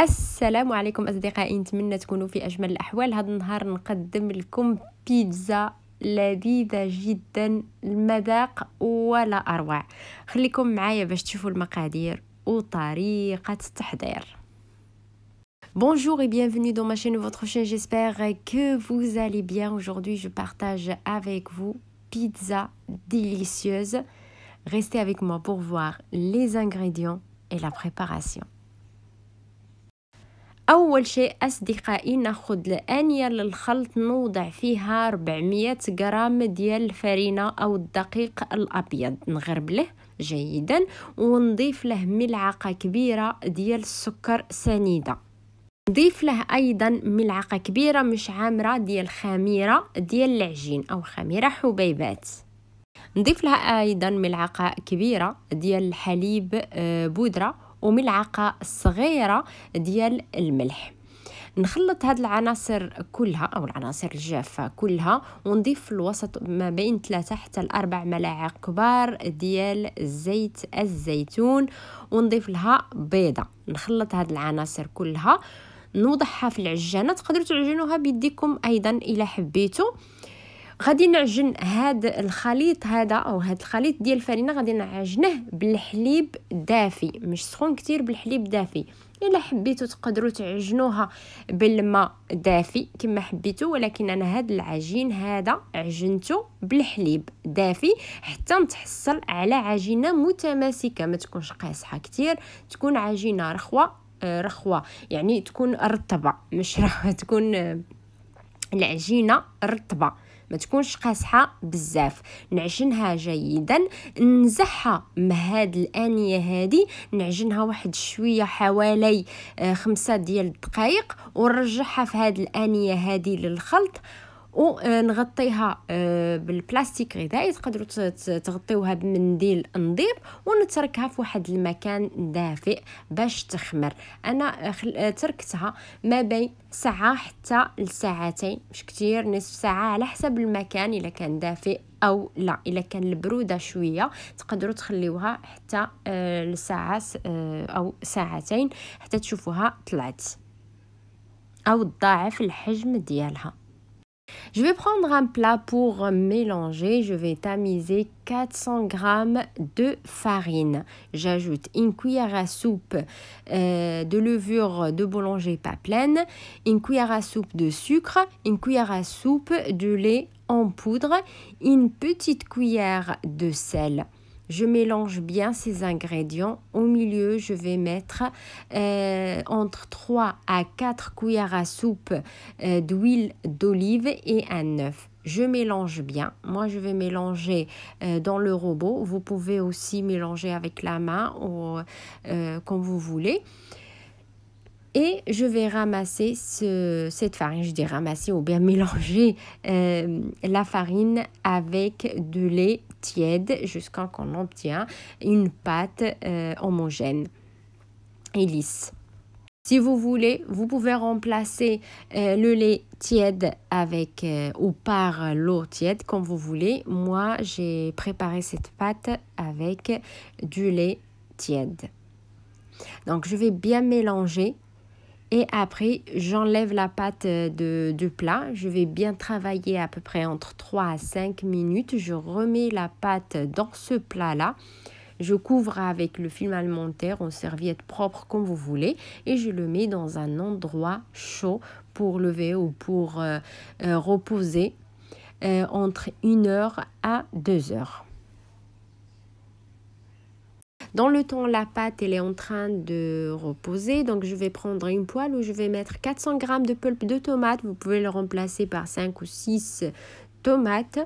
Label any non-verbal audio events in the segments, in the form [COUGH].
السلام عليكم اصدقائي نتمنى تكونوا في اجمل الاحوال هذا النهار نقدم لكم بيتزا لذيذة جدا المذاق ولا أروع خليكم معايا باش تشوفوا المقادير وطريقة التحضير Bonjour et bienvenue dans ma chaîne Votre chaîne. J'espère que vous allez bien. Aujourd'hui, je partage avec vous pizza délicieuse. Restez avec moi pour voir les ingrédients et la préparation. اول شيء اصدقائي ناخذ الانيه للخلط نوضع فيها 400 غرام ديال الفرينه او الدقيق الابيض نغربله جيدا ونضيف له ملعقه كبيره ديال السكر سنيده نضيف له ايضا ملعقه كبيره مش عامره ديال خميره ديال العجين او خميره حبيبات نضيف لها ايضا ملعقه كبيره ديال الحليب آه، بودره وملعقه صغيره ديال الملح نخلط هاد العناصر كلها او العناصر الجافه كلها ونضيف في الوسط ما بين 3 حتى الأربع ملاعق كبار ديال زيت الزيتون ونضيف لها بيضه نخلط هاد العناصر كلها نوضعها في العجانه تقدروا تعجنوها بيديكم ايضا الا حبيتوا غادي نعجن هذا الخليط هذا او هذا الخليط ديال الفرينه غادي نعجنه بالحليب دافي مش سخون كتير بالحليب دافي الا حبيتو تقدروا تعجنوها بالماء دافي كما حبيتو ولكن انا هاد العجين هذا عجنته بالحليب دافي حتى نتحصل على عجينه متماسكه ما تكونش قاسحه كتير تكون عجينه رخوه آه، رخوه يعني تكون رطبه مش [LAUGHS] رخوة تكون آه، العجينه رطبه ما تكونش قاسحه بزاف نعجنها جيدا نزحها من هاد الانيه هادي نعجنها واحد شويه حوالي آه، خمسة ديال الدقائق ونرجعها في هاد الانيه هادي للخلط ونغطيها آه، آه، بالبلاستيك غذائي تقدروا تغطيوها بمنديل نظيف ونتركها في واحد المكان دافئ باش تخمر انا آه، تركتها ما بين ساعة حتى لساعتين مش كتير نصف ساعة على حسب المكان إذا كان دافئ او لا الا كان البروده شويه تقدروا تخليوها حتى لساعه او ساعتين حتى تشوفوها طلعت او تضاعف الحجم ديالها Je vais prendre un plat pour mélanger. Je vais tamiser 400 g de farine. J'ajoute une cuillère à soupe euh, de levure de boulanger pas pleine, une cuillère à soupe de sucre, une cuillère à soupe de lait en poudre, une petite cuillère de sel. Je mélange bien ces ingrédients. Au milieu, je vais mettre euh, entre 3 à 4 cuillères à soupe euh, d'huile d'olive et un œuf je mélange bien. Moi, je vais mélanger euh, dans le robot. Vous pouvez aussi mélanger avec la main ou comme vous voulez. Et je vais ramasser ce, cette farine, je dis ramasser ou bien mélanger euh, la farine avec du lait tiède jusqu'à qu'on obtient une pâte euh, homogène et lisse. Si vous voulez, vous pouvez remplacer euh, le lait tiède avec ou par l'eau tiède comme vous voulez. Moi, j'ai préparé cette pâte avec du lait tiède. Donc, je vais bien mélanger et après, j'enlève la pâte euh, de, du plat. Je vais bien travailler à peu près entre 3 à 5 minutes. Je remets la pâte dans ce plat-là. Je couvre avec le film alimentaire en serviette propre comme vous voulez et je le mets dans un endroit chaud pour lever ou pour euh, euh, reposer entre 1 heure à 2 heures. Dans le temps, la pâte, elle est en train de reposer. Donc, je vais prendre une poêle où je vais mettre 400 g de pulpe de tomate. Vous pouvez le remplacer par 5 ou 6 tomates.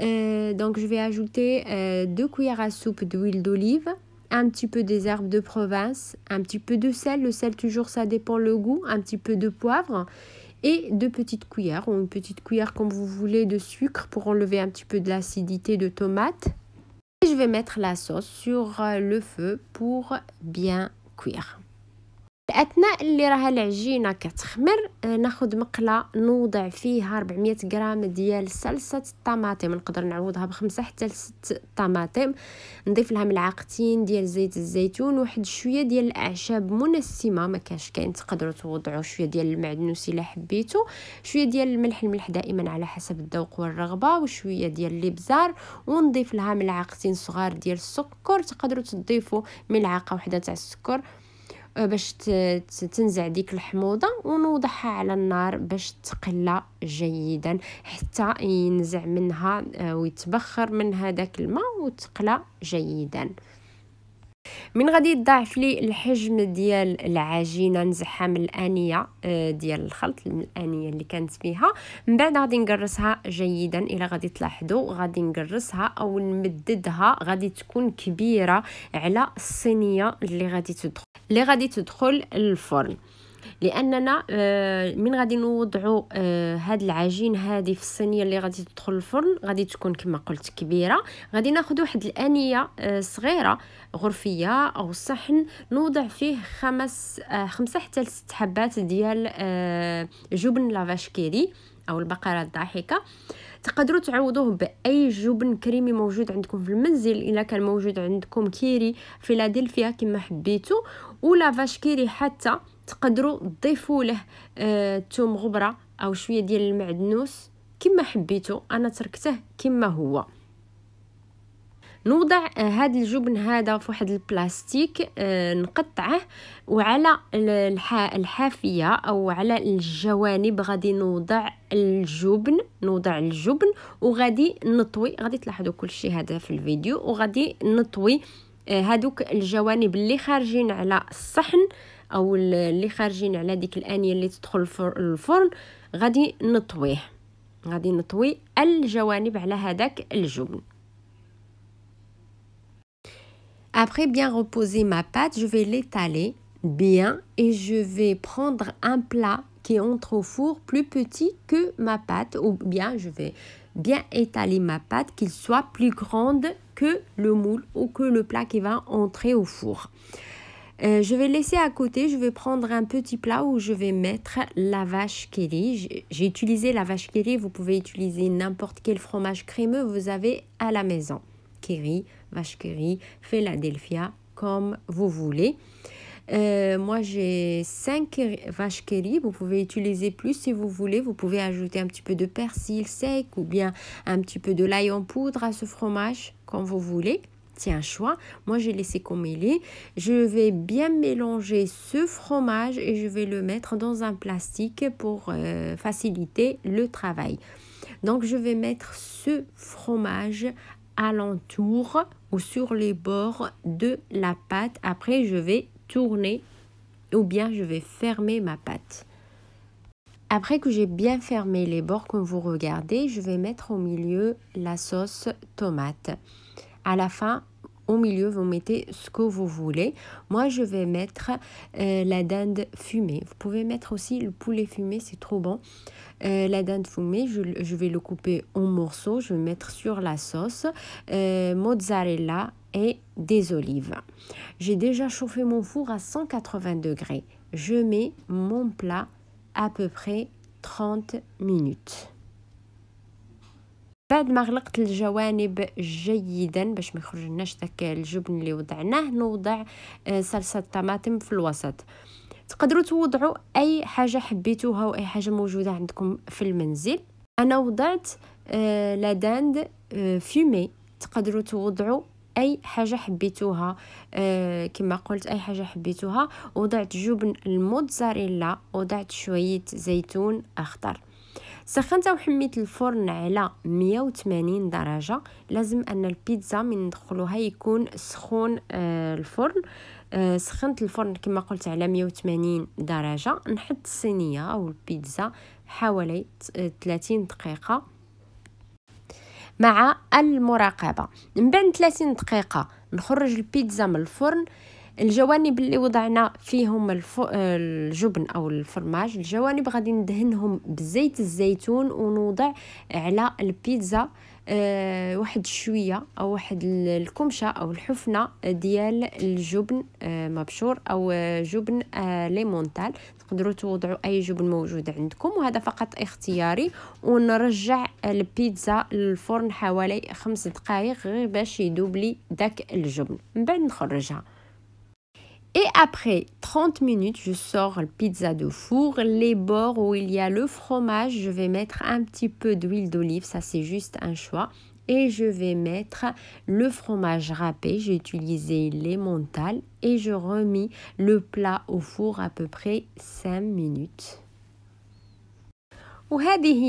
Euh, donc, je vais ajouter 2 euh, cuillères à soupe d'huile d'olive un petit peu des herbes de province, un petit peu de sel, le sel toujours ça dépend le goût, un petit peu de poivre et deux petites cuillères ou une petite cuillère comme vous voulez de sucre pour enlever un petit peu de l'acidité de tomate et je vais mettre la sauce sur euh, le feu pour bien cuire. اثناء اللي راها العجينه كتخمر آه، ناخذ مقله نوضع فيها 400 غرام ديال صلصه الطماطم نقدر نعوضها بخمسه حتى لست طماطم نضيف لها ملعقتين ديال زيت الزيتون واحد شويه ديال الاعشاب منسمه ما كاش كاين تقدروا توضعوا شويه ديال المعدنوس الا حبيتو شويه ديال الملح الملح دائما على حسب الذوق والرغبه وشويه ديال الابزار ونضيف لها ملعقتين صغار ديال السكر تقدروا تضيفوا ملعقه وحده تاع السكر أه، باش تنزع ديك الحموضه ونوضعها على النار باش تقلى جيدا حتى ينزع منها أه، ويتبخر من هذاك الماء وتقلى جيدا من غادي يضاعف لي الحجم ديال العجينه نزعها من الانيه آه، ديال الخلط من الانيه اللي كانت فيها من بعد غادي نقرصها جيدا الى غادي تلاحظوا غادي نقرصها او نمددها غادي تكون كبيره على الصينيه اللي غادي تدخل اللي غادي تدخل الفرن لاننا آه، من غادي نوضعوا آه، هاد العجين هادي في الصينيه اللي غادي تدخل الفرن غادي تكون كما قلت كبيره غادي ناخذ واحد الانيه آه، صغيره غرفيه او صحن نوضع فيه خمس خمسه حتى لست حبات ديال جبن لافاش كيري او البقره الضاحكه تقدروا تعوضوه باي جبن كريمي موجود عندكم في المنزل الا كان موجود عندكم كيري فيلادلفيا كما حبيتو ولا فاش كيري حتى تقدروا تضيفوا له الثوم آه غبره او شويه ديال المعدنوس كما حبيتو انا تركته كما هو نوضع هذا الجبن هذا في واحد البلاستيك آه، نقطعه وعلى الحافية أو على الجوانب غادي نوضع الجبن نوضع الجبن وغادي نطوي غادي تلاحظوا كل شيء هذا في الفيديو وغادي نطوي هادوك آه، الجوانب اللي خارجين على الصحن او اللي خارجين على ديك الانيه اللي تدخل الفرن غادي نطويه غادي نطوي الجوانب على هذاك الجبن Après bien reposer ma pâte, je vais l'étaler bien et je vais prendre un plat qui entre au four plus petit que ma pâte ou bien je vais bien étaler ma pâte qu'il soit plus grande que le moule ou que le plat qui va entrer au four. Euh, je vais laisser à côté, je vais prendre un petit plat où je vais mettre la vache kelly. J'ai utilisé la vache kelly, vous pouvez utiliser n'importe quel fromage crémeux vous avez à la maison. Kerry, la Philadelphia, comme vous voulez. Euh, moi, j'ai 5 vaches Vous pouvez utiliser plus si vous voulez. Vous pouvez ajouter un petit peu de persil sec ou bien un petit peu de l'ail en poudre à ce fromage, comme vous voulez. tiens choix. Moi, j'ai laissé comme il est. Je vais bien mélanger ce fromage et je vais le mettre dans un plastique pour euh, faciliter le travail. Donc, je vais mettre ce fromage alentour ou sur les bords de la pâte. Après, je vais tourner ou bien je vais fermer ma pâte. Après que j'ai bien fermé les bords comme vous regardez, je vais mettre au milieu la sauce tomate. À la fin, au milieu, vous mettez ce que vous voulez. Moi, je vais mettre euh, la dinde fumée. Vous pouvez mettre aussi le poulet fumé, c'est trop bon. Euh, la dinde fumée, je, vais le couper en morceaux. Je vais mettre sur la sauce euh, mozzarella et des olives. J'ai déjà chauffé mon four à 180 degrés. Je mets mon plat à peu près 30 minutes. بعد ما غلقت الجوانب جيدا باش ما يخرجناش داك الجبن اللي وضعناه نوضع آه، صلصه الطماطم في الوسط تقدروا توضعوا اي حاجه حبيتوها واي حاجه موجوده عندكم في المنزل انا وضعت آه، لاداند آه، فيومي تقدروا توضعوا اي حاجه حبيتوها كما قلت اي حاجه حبيتوها وضعت جبن الموتزاريلا وضعت شويه زيتون اخضر سخنت وحميت الفرن على 180 درجه لازم ان البيتزا من ندخلوها يكون سخون آه، الفرن آه، سخنت الفرن كما قلت على 180 درجه نحط الصينيه او البيتزا حوالي 30 دقيقه مع المراقبه من بعد 30 دقيقه نخرج البيتزا من الفرن الجوانب اللي وضعنا فيهم الف... الجبن او الفرماج الجوانب غادي ندهنهم بزيت الزيتون ونوضع على البيتزا آه، واحد شويه او واحد الكمشه او الحفنه ديال الجبن آه، مبشور او آه، جبن ليمونتال تقدروا توضعوا اي جبن موجود عندكم وهذا فقط اختياري ونرجع البيتزا للفرن حوالي خمس دقائق غير باش يدوب لي داك الجبن من بعد نخرجها Et après 30 minutes, je sors la pizza de four. Les bords où il y a le fromage, je vais mettre un petit peu d'huile d'olive. Ça, c'est juste un choix. Et je vais mettre le fromage râpé. J'ai utilisé les mentales et je remis le plat au four à peu près 5 minutes. Et voilà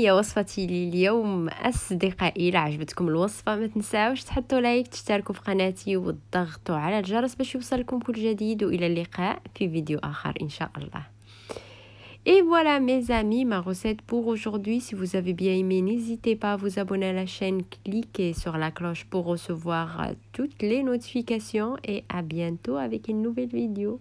mes amis, ma recette pour aujourd'hui. Si vous avez bien aimé, n'hésitez pas à vous abonner à la chaîne, cliquez sur la cloche pour recevoir euh, toutes les notifications et à bientôt avec une nouvelle vidéo.